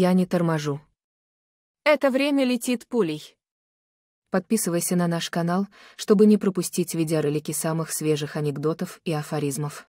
Я не торможу. Это время летит пулей. Подписывайся на наш канал, чтобы не пропустить видеоролики самых свежих анекдотов и афоризмов.